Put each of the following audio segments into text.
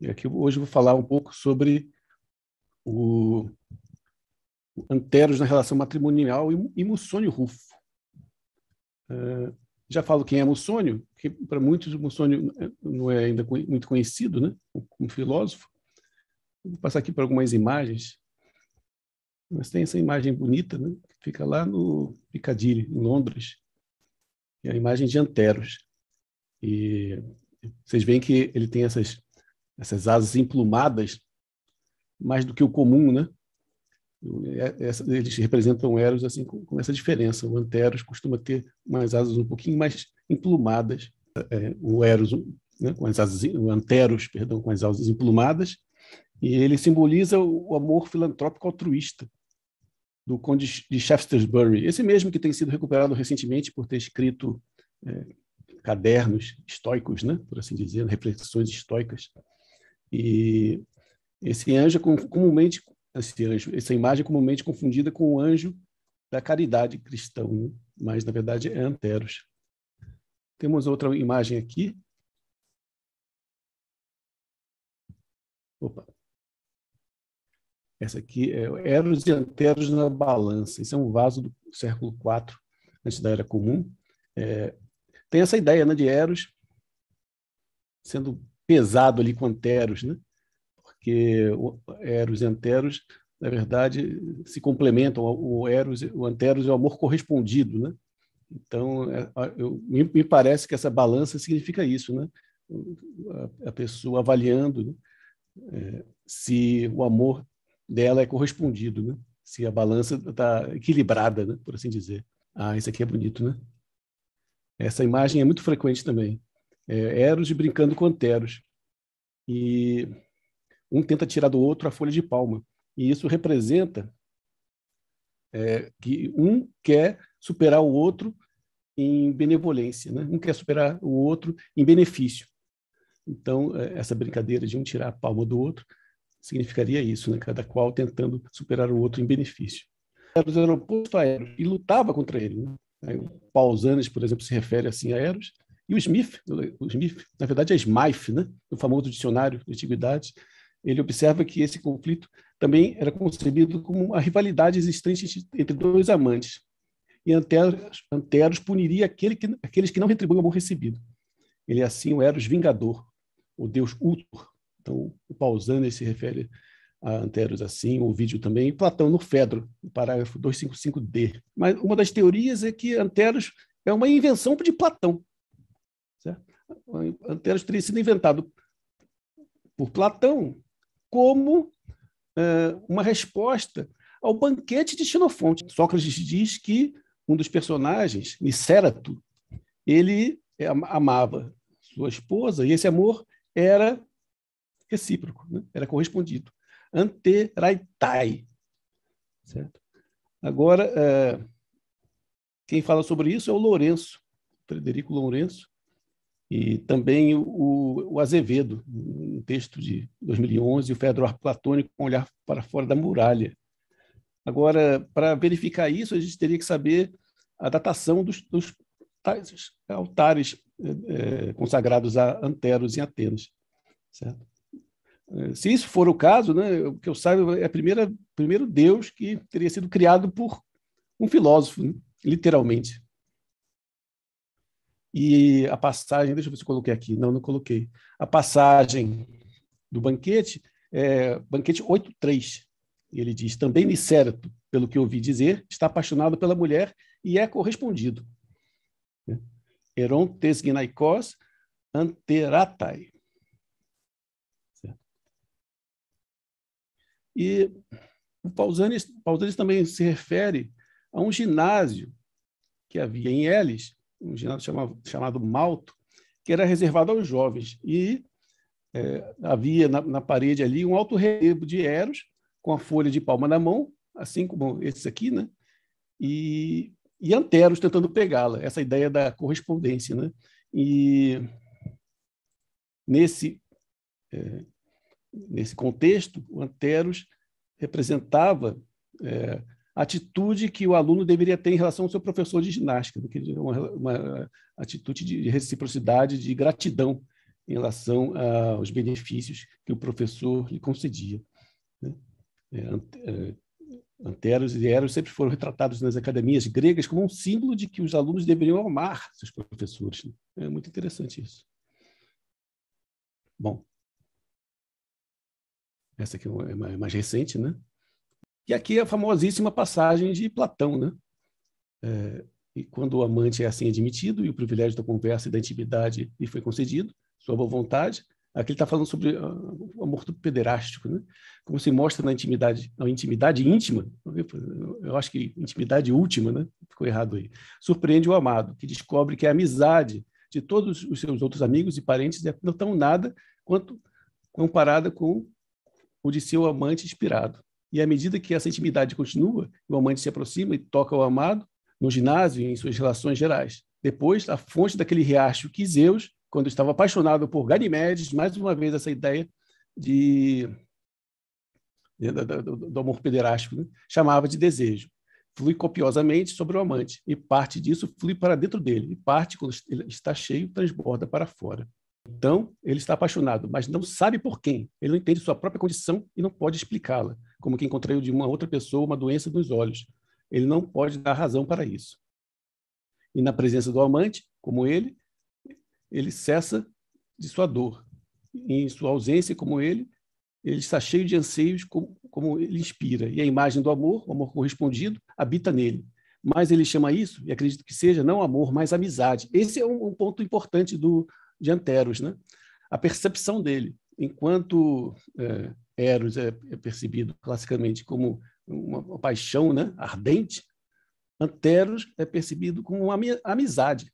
E aqui hoje eu vou falar um pouco sobre o, o Anteros na relação matrimonial e, e Mussônio Rufo. Uh, já falo quem é Mussônio, que para muitos Mussônio não é ainda muito conhecido, né, como filósofo. Vou passar aqui para algumas imagens. Mas tem essa imagem bonita, né, que fica lá no Piccadilly, em Londres. É a imagem de Anteros. E vocês veem que ele tem essas essas asas emplumadas, mais do que o comum, né? É, eles representam Eros assim com, essa diferença. O Anteros costuma ter umas asas um pouquinho mais emplumadas, é, o Eros né, com as asas, o Anteros, perdão, com as asas emplumadas, e ele simboliza o amor filantrópico altruísta do conde de Shaftesbury, esse mesmo que tem sido recuperado recentemente por ter escrito é, cadernos estoicos, né, por assim dizer, reflexões estoicas e esse anjo é comumente esse anjo, essa imagem é comumente confundida com o anjo da caridade cristão, né? mas na verdade é anteros. Temos outra imagem aqui. Opa. Essa aqui é Eros e Anteros na balança. Isso é um vaso do século IV, antes da Era Comum. É, tem essa ideia né, de Eros sendo pesado ali com anteros, né? porque o Eros e Anteros, na verdade, se complementam. O Eros, o Anteros é o amor correspondido, né? Então, é, eu, me parece que essa balança significa isso, né? A, pessoa avaliando né? é, se o amor dela é correspondido, né? Se a balança está equilibrada, né? Por assim dizer. Ah, isso aqui é bonito, né? Essa imagem é muito frequente também é, Eros e brincando com Anteros. E um tenta tirar do outro a folha de palma. E isso representa é, que um quer superar o outro em benevolência, né? um quer superar o outro em benefício. Então, é, essa brincadeira de um tirar a palma do outro significaria isso, né? cada qual tentando superar o outro em benefício. Eros era oposto a Eros e lutava contra ele. Né? Pausanias, por exemplo, se refere assim a Eros, e o Smith, o Smith, na verdade é Smythe, né? É o famoso dicionário de antiguidades, ele observa que esse conflito também era concebido como a rivalidade existente entre dois amantes. E Anteros, Anteros puniria aquele que, aqueles que não retribuem o amor recebido. Ele é assim o Eros Vingador, o deus Ultor. Então, o Pausanias se refere a Anteros assim, o vídeo também, e Platão no Fedro, no parágrafo 255D. Mas uma das teorias é que Anteros é uma invenção de Platão. Certo? Antenas teria sido inventado por Platão como é, uma resposta ao banquete de Xenofonte. Sócrates diz que um dos personagens, Nicérato, ele é, amava sua esposa e esse amor era recíproco, né? era correspondido. Anteraitai. Certo? Agora, é, quem fala sobre isso é o Lourenço, Frederico Lourenço, e também o, o Azevedo, um texto de 2011, o Fedor Platônico com um olhar para fora da muralha. Agora, para verificar isso, a gente teria que saber a datação dos, dos tais, altares é, consagrados a Anteros em Atenas. Certo? Eh, se isso for o caso, né, o que eu saiba é o primeiro deus que teria sido criado por um filósofo, né, literalmente. E a passagem, deixa eu ver se eu coloquei aqui. Não, não coloquei. A passagem do banquete é banquete 8.3. Ele diz: Também Nicérito, pelo que ouvi dizer, está apaixonado pela mulher e é correspondido. Heron né? tesgnaikos anteratai. E o Pausanias, Pausanias também se refere a um ginásio que havia em Elis, um ginásio chamado, chamado Malto, que era reservado aos jovens. E é, havia na, na, parede ali um alto relevo de Eros, com a folha de palma na mão, assim como esses aqui, né? E, e Anteros tentando pegá-la, essa ideia da correspondência, né? E nesse, é, nesse contexto, o Anteros representava é, atitude que o aluno deveria ter em relação ao seu professor de ginástica, né, é uma, uma atitude de reciprocidade, de gratidão em relação ah, aos benefícios que o professor lhe concedia. Né. É, é, anteros e Eros sempre foram retratados nas academias gregas como um símbolo de que os alunos deveriam amar seus professores. Né. É muito interessante isso. Bom, essa aqui é mais recente, né? E aqui é a famosíssima passagem de Platão, né? É, e quando o amante é assim admitido e o privilégio da conversa e da intimidade lhe foi concedido, sua boa vontade, aqui ele está falando sobre uh, o amor pederástico, né? Como se mostra na intimidade, na intimidade íntima, tá eu acho que intimidade última, né? Ficou errado aí. Surpreende o amado, que descobre que a amizade de todos os seus outros amigos e parentes é não tão nada quanto comparada com o de seu amante inspirado. E à medida que essa intimidade continua, o amante se aproxima e toca o amado no ginásio e em suas relações gerais. Depois, a fonte daquele riacho que Zeus, quando estava apaixonado por Ganimedes, mais uma vez essa ideia de, de, de, de do, amor pederástico, né? chamava de desejo. Flui copiosamente sobre o amante, e parte disso flui para dentro dele, e parte, quando ele está cheio, transborda para fora. Então, ele está apaixonado, mas não sabe por quem. Ele não entende sua própria condição e não pode explicá-la, como quem contraiu de uma outra pessoa uma doença nos olhos. Ele não pode dar razão para isso. E na presença do amante, como ele, ele cessa de sua dor. Em sua ausência, como ele, ele está cheio de anseios, como, como ele inspira. E a imagem do amor, o amor correspondido, habita nele. Mas ele chama isso, e acredito que seja, não amor, mas amizade. Esse é um, um ponto importante do, de Anteros, né? a percepção dele. Enquanto é, Eros é, é percebido classicamente como uma, uma paixão né, ardente, Anteros é percebido como uma amizade,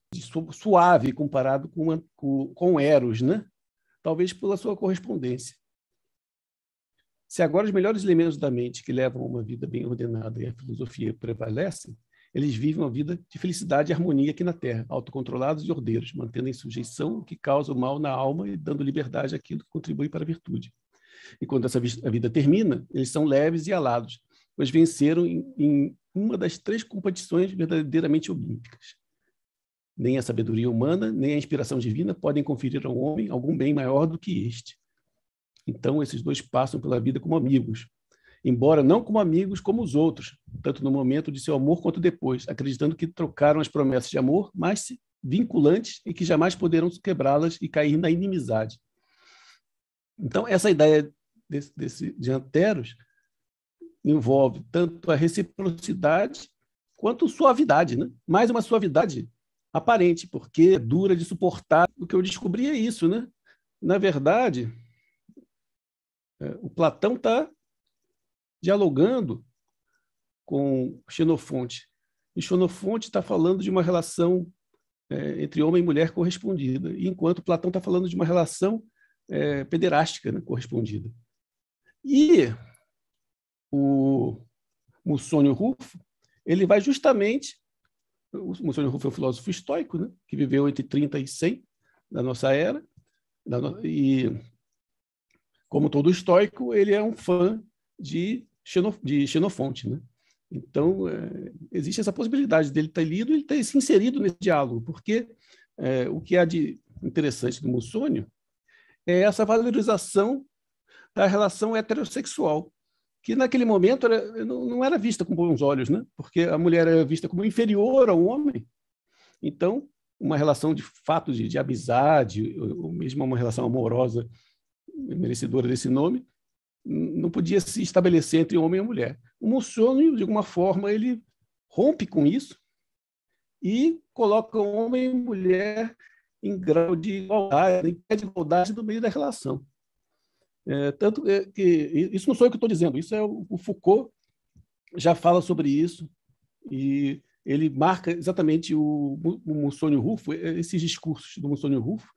suave comparado com, com, com Eros, né? talvez pela sua correspondência. Se agora os melhores elementos da mente que levam a uma vida bem ordenada e a filosofia prevalecem, eles vivem uma vida de felicidade e harmonia aqui na Terra, autocontrolados e ordeiros, mantendo em sujeição o que causa o mal na alma e dando liberdade àquilo que contribui para a virtude. E quando essa vida termina, eles são leves e alados, pois venceram em, em uma das três competições verdadeiramente olímpicas. Nem a sabedoria humana, nem a inspiração divina podem conferir ao homem algum bem maior do que este. Então, esses dois passam pela vida como amigos, embora não como amigos como os outros, tanto no momento de seu amor quanto depois, acreditando que trocaram as promessas de amor, mas vinculantes e que jamais poderão quebrá-las e cair na inimizade. Então, essa ideia desse, desse, de Anteros envolve tanto a reciprocidade quanto suavidade, né? mais uma suavidade aparente, porque é dura de suportar. O que eu descobri é isso, né? Na verdade, é, o Platão está dialogando com Xenofonte. E Xenofonte está falando de uma relação é, entre homem e mulher correspondida, enquanto Platão está falando de uma relação é, pederástica né, correspondida. E o Mussônio Rufo, ele vai justamente. O Mussônio Rufo é um filósofo estoico, né, que viveu entre 30 e 100 da nossa era, da no... e, como todo estoico, ele é um fã de xenof de Xenofonte, né? Então, é, existe essa possibilidade dele ter lido e ter se inserido nesse diálogo, porque é, o que há de interessante do Mussônio é essa valorização da relação heterossexual, que naquele momento era, não, não era vista com bons olhos, né? porque a mulher era vista como inferior ao homem. Então, uma relação de fato de, de amizade, ou mesmo uma relação amorosa merecedora desse nome, não podia se estabelecer entre homem e mulher. O Mussolini, de alguma forma, ele rompe com isso e coloca homem e mulher em grau de igualdade, em pé de igualdade no meio da relação. É, tanto é que isso não sou eu que estou dizendo, isso é o, Foucault já fala sobre isso e ele marca exatamente o, o Mussolini Rufo, esses discursos do Mussolini Rufo,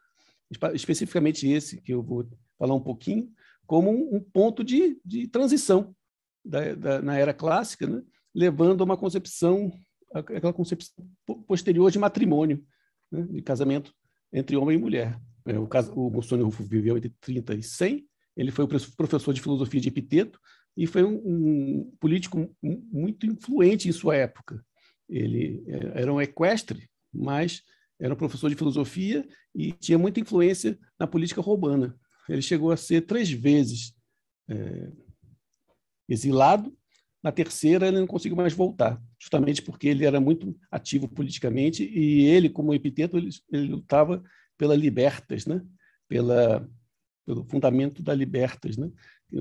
especificamente esse que eu vou falar um pouquinho, como um, ponto de, de transição da, da, na era clássica, né? levando a uma concepção, aquela concepção posterior de matrimônio, né? de casamento entre homem e mulher. É, o, o Bolsonaro Rufo viveu entre 30 e 100, ele foi o professor de filosofia de Epiteto e foi um, um político muito influente em sua época. Ele é, era um equestre, mas era um professor de filosofia e tinha muita influência na política romana ele chegou a ser três vezes é, exilado. Na terceira, ele não conseguiu mais voltar, justamente porque ele era muito ativo politicamente e ele, como epiteto, ele, ele lutava pela libertas, né? pela, pelo fundamento da libertas, né?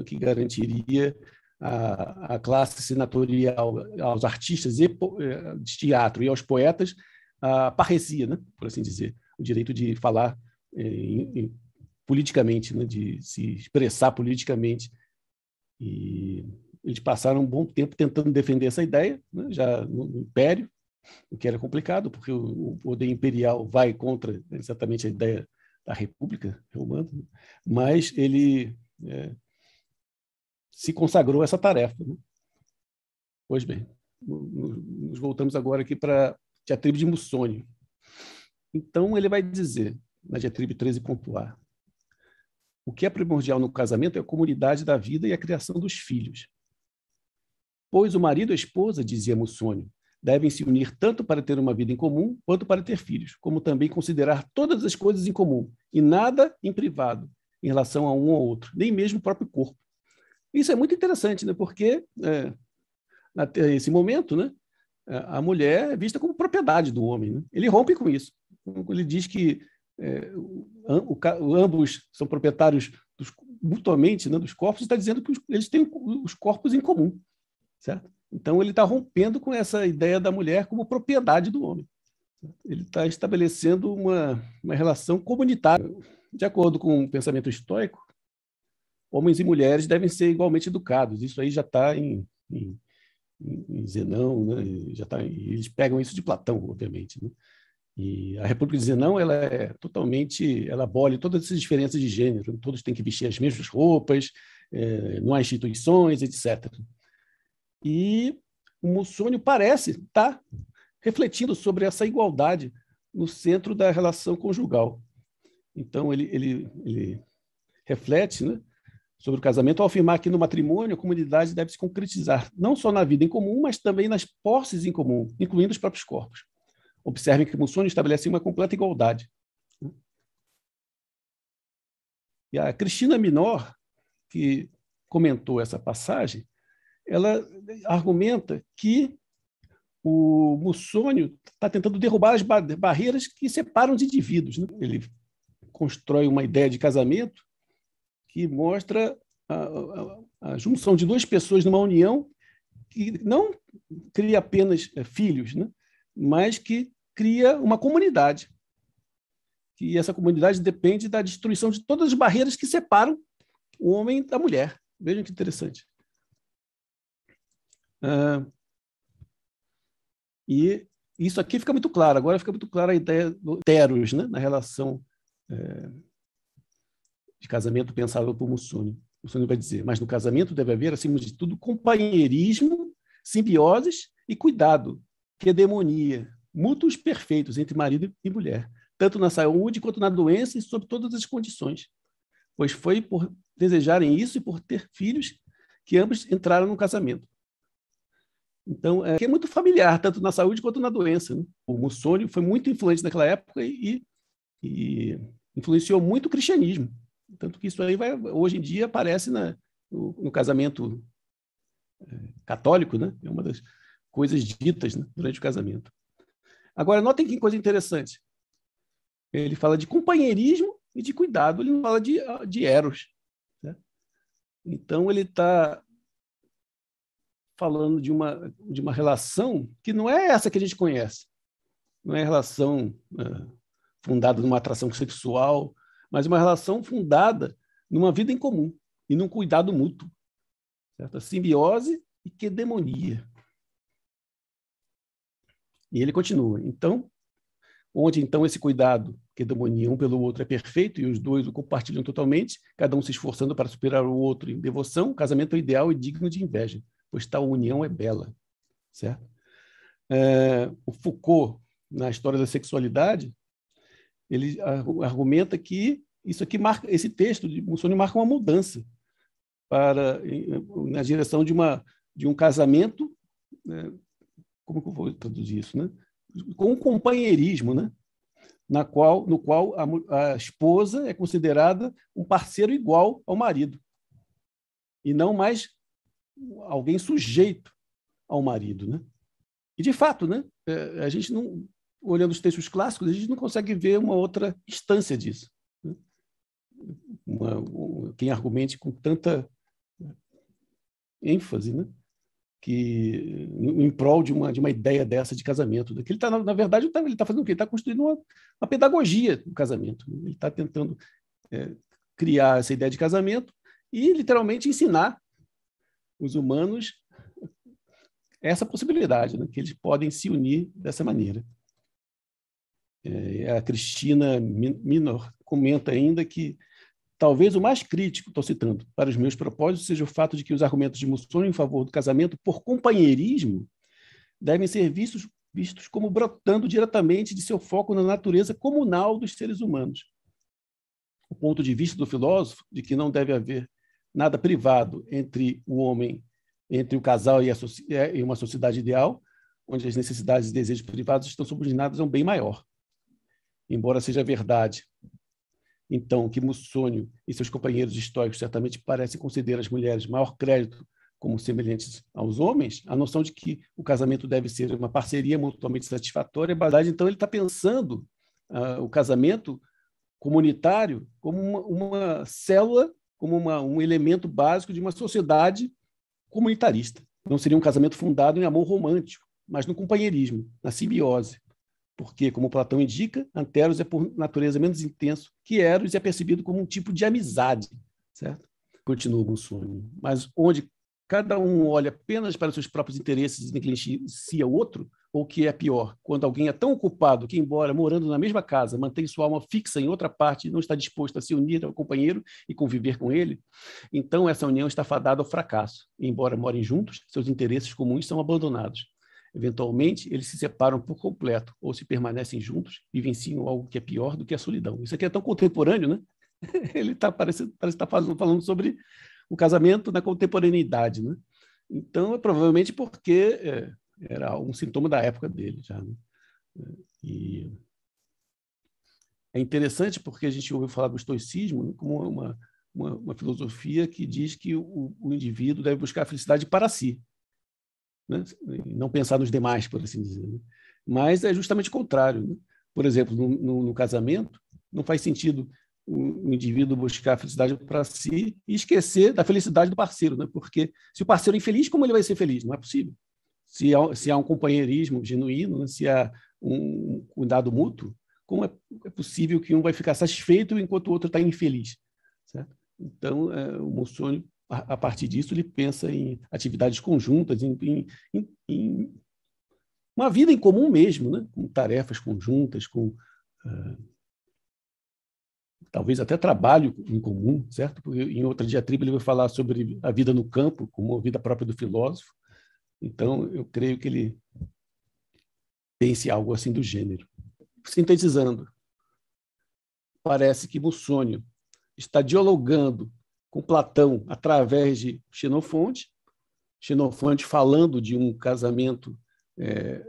que garantiria a, a classe senatorial, aos artistas e, é, de teatro e aos poetas, a parresia, né? por assim dizer, o direito de falar é, em, em politicamente, né, de se expressar politicamente. E eles passaram um bom tempo tentando defender essa ideia, né, já no Império, o que era complicado, porque o poder imperial vai contra né, exatamente a ideia da República Romana, né, mas ele é, se consagrou a essa tarefa. Né? Pois bem, nos voltamos agora aqui para a tribo de Mussônio. Então, ele vai dizer, na diatribe 13.A, o que é primordial no casamento é a comunidade da vida e a criação dos filhos. Pois o marido e a esposa, dizia Mussônio, devem se unir tanto para ter uma vida em comum quanto para ter filhos, como também considerar todas as coisas em comum e nada em privado em relação a um ou outro, nem mesmo o próprio corpo. Isso é muito interessante, né? porque é, nesse momento, né, a mulher é vista como propriedade do homem. Né? Ele rompe com isso. Ele diz que é, o, o, ambos são proprietários dos, mutuamente né, dos corpos, está dizendo que os, eles têm os corpos em comum, certo? Então ele está rompendo com essa ideia da mulher como propriedade do homem. Ele está estabelecendo uma, uma relação comunitária. De acordo com o pensamento estoico, homens e mulheres devem ser igualmente educados. Isso aí já está em, em, em, Zenão, né? já tá, eles pegam isso de Platão, obviamente. Né? E a República dizia, não, ela é totalmente, ela abole todas essas diferenças de gênero, todos têm que vestir as mesmas roupas, é, não há instituições, etc. E o Mussônio parece estar tá refletindo sobre essa igualdade no centro da relação conjugal. Então, ele, ele, ele reflete né, sobre o casamento ao afirmar que no matrimônio a comunidade deve se concretizar não só na vida em comum, mas também nas posses em comum, incluindo os próprios corpos. Observem que Mussolini estabelece uma completa igualdade. E a Cristina Minor, que comentou essa passagem, ela argumenta que o Mussônio está tentando derrubar as barreiras que separam os indivíduos. Né? Ele constrói uma ideia de casamento que mostra a, a, a, junção de duas pessoas numa união que não cria apenas é, filhos, né? mas que cria uma comunidade. E essa comunidade depende da destruição de todas as barreiras que separam o homem da mulher. Vejam que interessante. Ah, e isso aqui fica muito claro. Agora fica muito clara a ideia do teros, né? na relação é, de casamento pensado por Mussoni. Mussoni vai dizer, mas no casamento deve haver, acima de tudo, companheirismo, simbioses e cuidado, que demonia, mútuos perfeitos entre marido e mulher, tanto na saúde quanto na doença e sob todas as condições. Pois foi por desejarem isso e por ter filhos que ambos entraram no casamento. Então, é, é muito familiar, tanto na saúde quanto na doença. Né? O Mussolini foi muito influente naquela época e, e, influenciou muito o cristianismo. Tanto que isso aí, vai, hoje em dia, aparece na, no, no casamento é, católico, né? É uma das coisas ditas né? durante o casamento. Agora, notem que coisa interessante. Ele fala de companheirismo e de cuidado, ele não fala de, de eros. Né? Então, ele está falando de uma, de uma relação que não é essa que a gente conhece. Não é relação é, fundada numa atração sexual, mas uma relação fundada numa vida em comum e num cuidado mútuo. Certo? A simbiose e que demonia. E ele continua. Então, onde então esse cuidado que domina um pelo outro é perfeito e os dois o compartilham totalmente, cada um se esforçando para superar o outro em devoção, o casamento é ideal e digno de inveja, pois tal união é bela, certo? É, o Foucault, na história da sexualidade, ele argumenta que isso aqui marca, esse texto de Mussolini marca uma mudança para na direção de uma de um casamento né, como que eu vou traduzir isso, né? Com um companheirismo, né? Na qual, no qual a, a esposa é considerada um parceiro igual ao marido e não mais alguém sujeito ao marido, né? E de fato, né? É, a gente não olhando os textos clássicos, a gente não consegue ver uma outra instância disso. Né? Uma, quem argumente com tanta ênfase, né? que em prol de uma, de uma ideia dessa de casamento. Que ele está, na, verdade, ele está tá fazendo o quê? Ele está construindo uma, uma, pedagogia do casamento. Ele está tentando é, criar essa ideia de casamento e, literalmente, ensinar os humanos essa possibilidade, né? que eles podem se unir dessa maneira. É, a Cristina Minor comenta ainda que Talvez o mais crítico, estou citando, para os meus propósitos, seja o fato de que os argumentos de Mussolini em favor do casamento por companheirismo devem ser vistos, vistos como brotando diretamente de seu foco na natureza comunal dos seres humanos. O ponto de vista do filósofo de que não deve haver nada privado entre o homem, entre o casal e, é, e uma sociedade ideal, onde as necessidades e desejos privados estão subordinados a um bem maior. Embora seja verdade então, que Mussônio e seus companheiros históricos certamente parecem considerar as mulheres maior crédito como semelhantes aos homens, a noção de que o casamento deve ser uma parceria mutuamente satisfatória é verdade. Então, ele está pensando uh, o casamento comunitário como uma, uma célula, como uma, um elemento básico de uma sociedade comunitarista. Não seria um casamento fundado em amor romântico, mas no companheirismo, na simbiose porque, como Platão indica, Anteros é por natureza menos intenso que Eros e é percebido como um tipo de amizade, certo? Continua Gunsuni. Mas onde cada um olha apenas para seus próprios interesses e negligencia o outro, ou que é pior, quando alguém é tão ocupado que, embora morando na mesma casa, mantém sua alma fixa em outra parte e não está disposto a se unir ao companheiro e conviver com ele, então essa união está fadada ao fracasso. embora morem juntos, seus interesses comuns são abandonados. Eventualmente, eles se separam por completo ou se permanecem juntos, e vivenciam algo que é pior do que a solidão. Isso aqui é tão contemporâneo, né? Ele tá, parece estar tá falando sobre o casamento na contemporaneidade, né? Então, é provavelmente porque é, era um sintoma da época dele já. Né? É, e é interessante porque a gente ouviu falar do estoicismo né, como uma, uma, uma, filosofia que diz que o, o indivíduo deve buscar a felicidade para si, né? não pensar nos demais, por assim dizer. Né? Mas é justamente o contrário. Né? Por exemplo, no, no, no, casamento, não faz sentido o, indivíduo buscar a felicidade para si e esquecer da felicidade do parceiro, né? porque se o parceiro é infeliz, como ele vai ser feliz? Não é possível. Se há, se há um companheirismo genuíno, né? se há um cuidado mútuo, como é, é, possível que um vai ficar satisfeito enquanto o outro está infeliz? Certo? Então, é, o Mussônio a, partir disso, ele pensa em atividades conjuntas, em, em, em, em uma vida em comum mesmo, né? com tarefas conjuntas, com uh, talvez até trabalho em comum, certo? Porque em outra diatriba ele vai falar sobre a vida no campo, como a vida própria do filósofo. Então, eu creio que ele pense algo assim do gênero. Sintetizando, parece que Mussônio está dialogando com Platão através de Xenofonte, Xenofonte falando de um casamento é,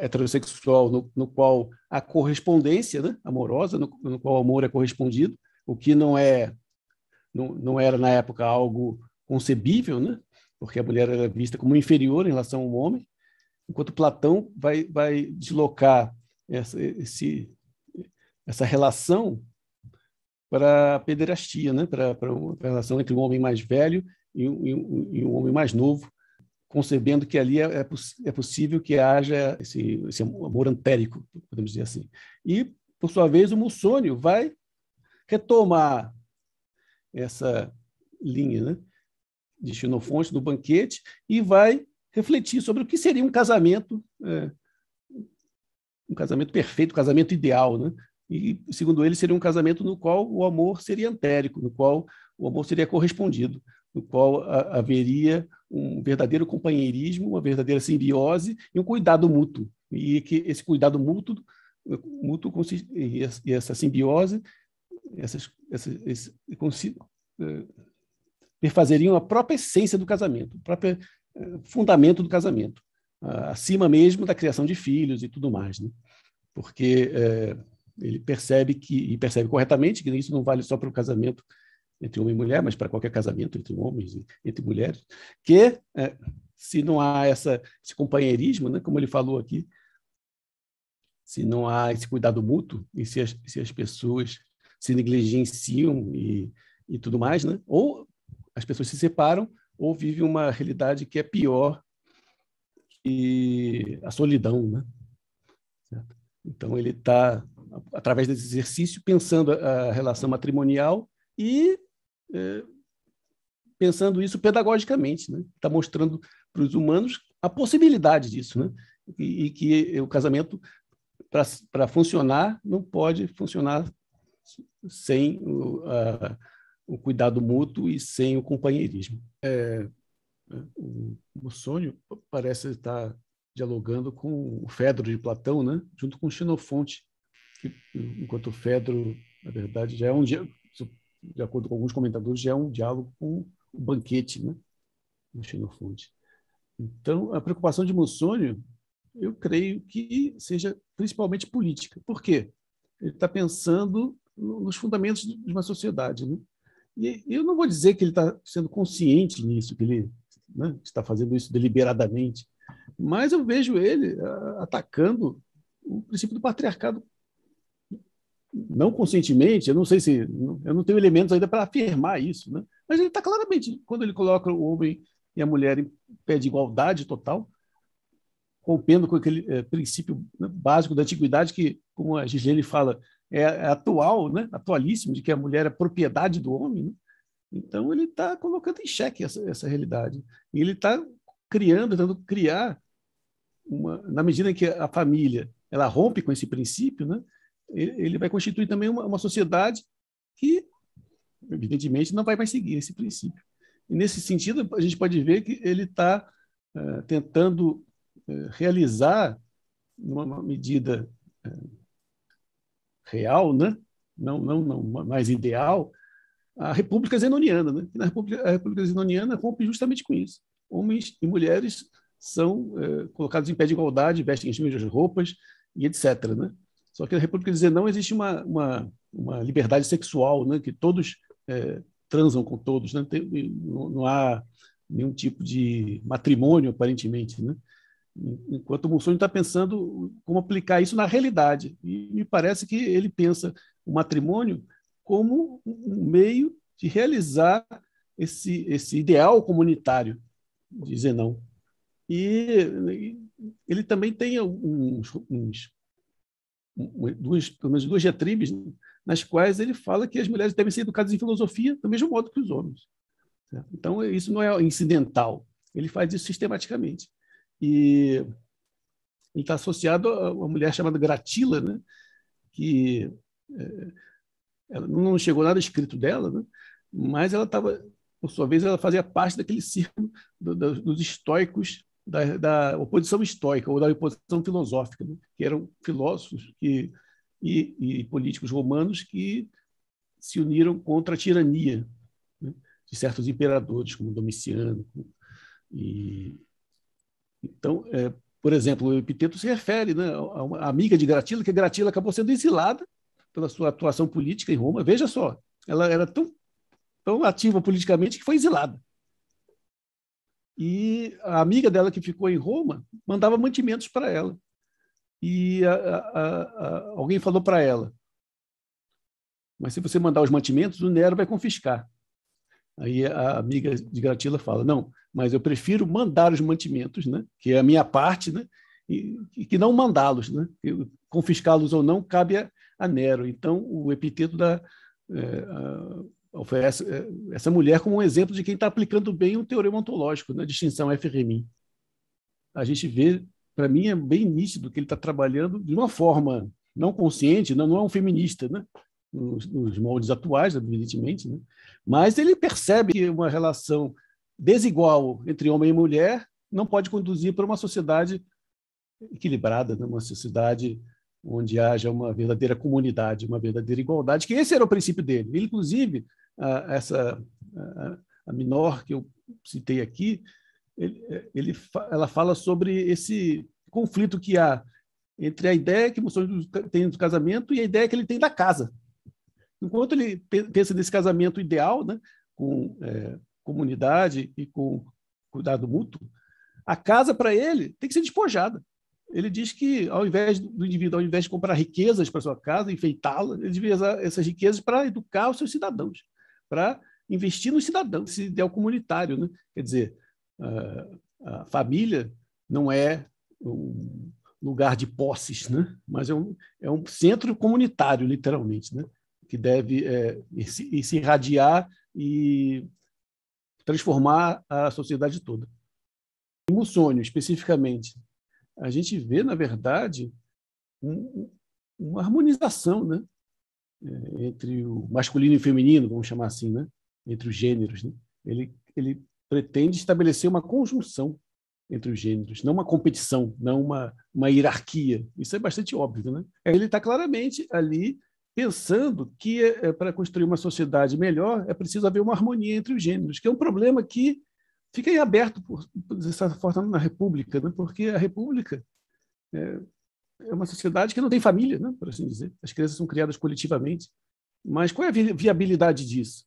heterossexual no, no, qual a correspondência né, amorosa, no, no, qual o amor é correspondido, o que não é não, não era na época algo concebível, né? porque a mulher era vista como inferior em relação ao homem, enquanto Platão vai, vai deslocar essa, esse, essa relação para a pederastia, né? para, para a relação entre um homem mais velho e um, e um, e um homem mais novo, concebendo que ali é, é, poss é possível que haja esse, esse, amor antérico, podemos dizer assim. E, por sua vez, o Mussônio vai retomar essa linha né? de Xenofonte do banquete e vai refletir sobre o que seria um casamento, é, um casamento perfeito, um casamento ideal, né? E, segundo ele, seria um casamento no qual o amor seria antérico, no qual o amor seria correspondido, no qual a, haveria um verdadeiro companheirismo, uma verdadeira simbiose e um cuidado mútuo. E que esse cuidado mútuo, mútuo consiste, e essa simbiose essas, essas, esse, eh, perfazeriam a própria essência do casamento, o próprio eh, fundamento do casamento, acima mesmo da criação de filhos e tudo mais. Né? Porque. É, ele percebe que, e percebe corretamente que isso não vale só para o casamento entre homem e mulher, mas para qualquer casamento entre homens e entre mulheres, que é, se não há essa, esse companheirismo, né, como ele falou aqui, se não há esse cuidado mútuo, e se as, se as pessoas se negligenciam e, e tudo mais, né? ou as pessoas se separam, ou vivem uma realidade que é pior que a solidão. Né? Então, ele está através desse exercício, pensando a, relação matrimonial e é, pensando isso pedagogicamente. Está né? Tá mostrando para os humanos a possibilidade disso, né? e, e que o casamento, para funcionar, não pode funcionar sem o, a, o, cuidado mútuo e sem o companheirismo. É, é o, o Sônio parece estar dialogando com o Fedro de Platão, né? junto com Xenofonte, enquanto o Fedro, na verdade, já é um de acordo com alguns comentadores, já é um diálogo com o banquete, né, no Xenofonte. Então, a preocupação de Mussolini, eu creio que seja principalmente política. Por quê? Ele está pensando nos fundamentos de uma sociedade, né? E eu não vou dizer que ele está sendo consciente nisso, que ele né, está fazendo isso deliberadamente, mas eu vejo ele ah, atacando o princípio do patriarcado não conscientemente, eu não sei se eu não tenho elementos ainda para afirmar isso, né? Mas ele está claramente quando ele coloca o homem e a mulher em pé de igualdade total, rompendo com aquele é, princípio né, básico da antiguidade que, como a Gigene fala, é atual, né? Atualíssimo de que a mulher é propriedade do homem. Né? Então ele está colocando em xeque essa, essa realidade. E ele está criando, tentando criar uma, na medida em que a família ela rompe com esse princípio, né? ele vai constituir também uma, uma sociedade que, evidentemente, não vai mais seguir esse princípio. E, nesse sentido, a gente pode ver que ele está uh, é, tentando uh, realizar, numa medida uh, real, né? não, não, não mais ideal, a República Zenoniana. Né? E na República, a República Zenoniana rompe justamente com isso. Homens e mulheres são colocados em pé de igualdade, vestem as mesmas roupas e etc. Né? Só que na República dizer não existe uma, uma, uma liberdade sexual, né? que todos é, transam com todos, né? Tem, não, não, há nenhum tipo de matrimônio, aparentemente. Né? Enquanto o Mussolini está pensando como aplicar isso na realidade. E me parece que ele pensa o matrimônio como um meio de realizar esse, esse ideal comunitário, dizer não. E ele também tem uns, uns duas, pelo menos duas diatribes, né, nas quais ele fala que as mulheres devem ser educadas em filosofia do mesmo modo que os homens. Certo? Então, isso não é incidental. Ele faz isso sistematicamente. E ele está associado a uma mulher chamada Gratila, né? que é, ela não chegou nada escrito dela, né? mas ela estava, por sua vez, ela fazia parte daquele círculo do, do, dos estoicos da, da oposição estoica ou da oposição filosófica, né? que eram filósofos que, e, e, políticos romanos que se uniram contra a tirania né? de certos imperadores, como Domiciano. E, então, é, por exemplo, o Epiteto se refere né, a uma amiga de Gratila, que Gratila acabou sendo exilada pela sua atuação política em Roma. Veja só, ela era tão, tão ativa politicamente que foi exilada. E a amiga dela que ficou em Roma mandava mantimentos para ela. E a, a, a, alguém falou para ela: Mas se você mandar os mantimentos, o Nero vai confiscar. Aí a amiga de Gratila fala: Não, mas eu prefiro mandar os mantimentos, né? que é a minha parte, né? e, que não mandá-los. Né? Confiscá-los ou não cabe a, Nero. Então, o epiteto da. É, oferece é, essa mulher como um exemplo de quem está aplicando bem o teorema ontológico, na né? distinção F-Remin. A gente vê, para mim, é bem nítido que ele está trabalhando de uma forma não consciente, não, não é um feminista, né? nos, nos moldes atuais, evidentemente, né? mas ele percebe que uma relação desigual entre homem e mulher não pode conduzir para uma sociedade equilibrada, né? uma sociedade onde haja uma verdadeira comunidade, uma verdadeira igualdade, que esse era o princípio dele. Ele, inclusive, essa a menor que eu citei aqui, ele, ele, ela fala sobre esse conflito que há entre a ideia que Mussolini tem do casamento e a ideia que ele tem da casa. Enquanto ele pensa nesse casamento ideal, né, com é, comunidade e com cuidado mútuo, a casa para ele tem que ser despojada. Ele diz que, ao invés do indivíduo, ao invés de comprar riquezas para sua casa, enfeitá-la, ele devia usar essas riquezas para educar os seus cidadãos para investir no cidadão, esse ideal comunitário. Né? Quer dizer, a, família não é um lugar de posses, né? mas é um, é um centro comunitário, literalmente, né? que deve é, se, irradiar e transformar a sociedade toda. Em sonho, especificamente, a gente vê, na verdade, um, uma harmonização, né? É, entre o masculino e o feminino, vamos chamar assim, né? entre os gêneros. Né? Ele, ele pretende estabelecer uma conjunção entre os gêneros, não uma competição, não uma, uma hierarquia. Isso é bastante óbvio. Né? Ele está claramente ali pensando que é, é, para construir uma sociedade melhor é preciso haver uma harmonia entre os gêneros, que é um problema que fica em aberto, por, por dessa forma, na República, né? porque a República é, é uma sociedade que não tem família, né, por assim dizer. As crianças são criadas coletivamente. Mas qual é a viabilidade disso?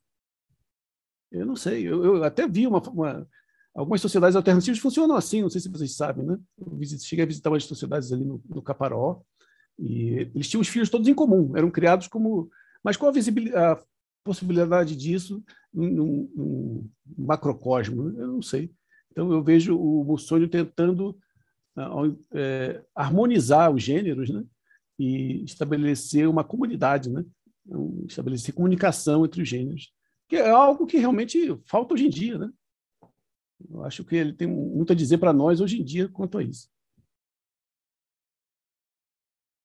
Eu não sei. Eu, eu até vi uma, uma, algumas sociedades alternativas funcionam assim, não sei se vocês sabem. Né? Eu visito, cheguei a visitar umas sociedades ali no, no Caparó e eles tinham os filhos todos em comum, eram criados como. Mas qual a, a possibilidade disso num, num macrocosmo? Eu não sei. Então eu vejo o Bolsonaro tentando né, é, harmonizar os gêneros né? e estabelecer uma comunidade, né? estabelecer comunicação entre os gêneros, que é algo que realmente falta hoje em dia. Né? Eu acho que ele tem muito a dizer para nós hoje em dia quanto a isso.